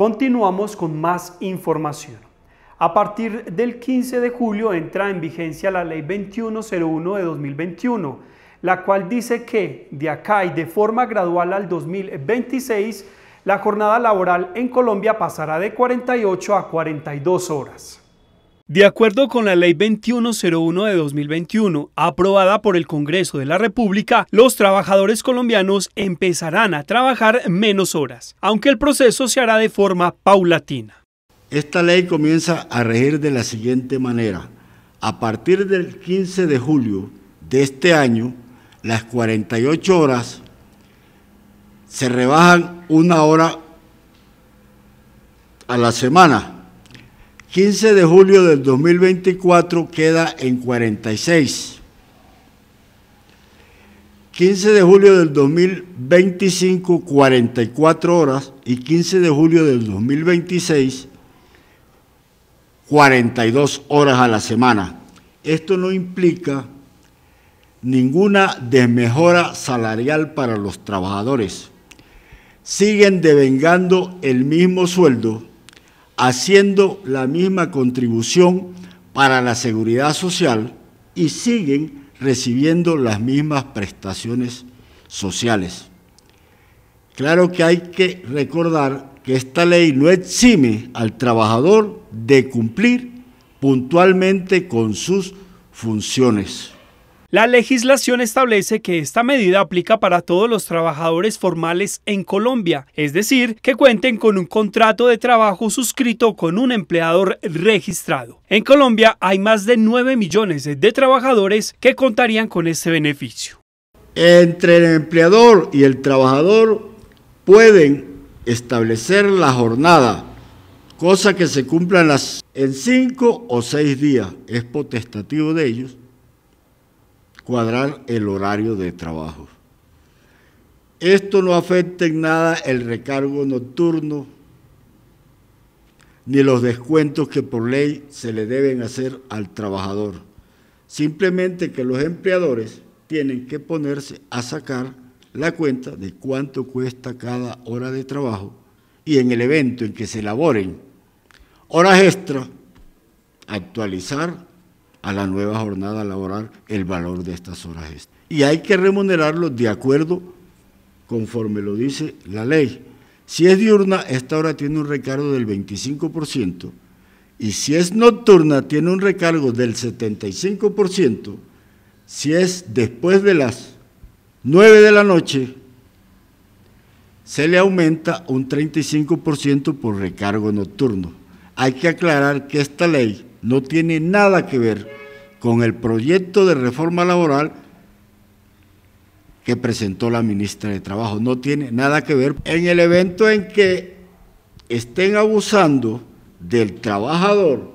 Continuamos con más información. A partir del 15 de julio entra en vigencia la Ley 2101 de 2021, la cual dice que de acá y de forma gradual al 2026, la jornada laboral en Colombia pasará de 48 a 42 horas. De acuerdo con la Ley 2101 de 2021, aprobada por el Congreso de la República, los trabajadores colombianos empezarán a trabajar menos horas, aunque el proceso se hará de forma paulatina. Esta ley comienza a regir de la siguiente manera. A partir del 15 de julio de este año, las 48 horas se rebajan una hora a la semana 15 de julio del 2024 queda en 46. 15 de julio del 2025, 44 horas, y 15 de julio del 2026, 42 horas a la semana. Esto no implica ninguna desmejora salarial para los trabajadores. Siguen devengando el mismo sueldo haciendo la misma contribución para la seguridad social y siguen recibiendo las mismas prestaciones sociales. Claro que hay que recordar que esta ley no exime al trabajador de cumplir puntualmente con sus funciones. La legislación establece que esta medida aplica para todos los trabajadores formales en Colombia, es decir, que cuenten con un contrato de trabajo suscrito con un empleador registrado. En Colombia hay más de 9 millones de trabajadores que contarían con este beneficio. Entre el empleador y el trabajador pueden establecer la jornada, cosa que se cumplan en 5 o 6 días, es potestativo de ellos cuadrar el horario de trabajo. Esto no afecta en nada el recargo nocturno ni los descuentos que por ley se le deben hacer al trabajador. Simplemente que los empleadores tienen que ponerse a sacar la cuenta de cuánto cuesta cada hora de trabajo y en el evento en que se elaboren horas extra, actualizar a la nueva jornada laboral el valor de estas horas es Y hay que remunerarlo de acuerdo conforme lo dice la ley. Si es diurna, esta hora tiene un recargo del 25%, y si es nocturna, tiene un recargo del 75%, si es después de las 9 de la noche, se le aumenta un 35% por recargo nocturno. Hay que aclarar que esta ley no tiene nada que ver con el proyecto de reforma laboral que presentó la ministra de Trabajo. No tiene nada que ver. En el evento en que estén abusando del trabajador,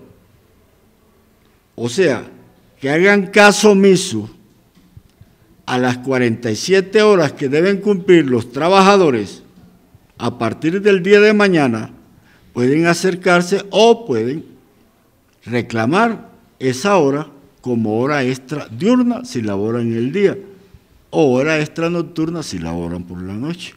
o sea, que hagan caso omiso a las 47 horas que deben cumplir los trabajadores a partir del día de mañana, pueden acercarse o pueden Reclamar esa hora como hora extra diurna si laboran el día o hora extra nocturna si laboran por la noche.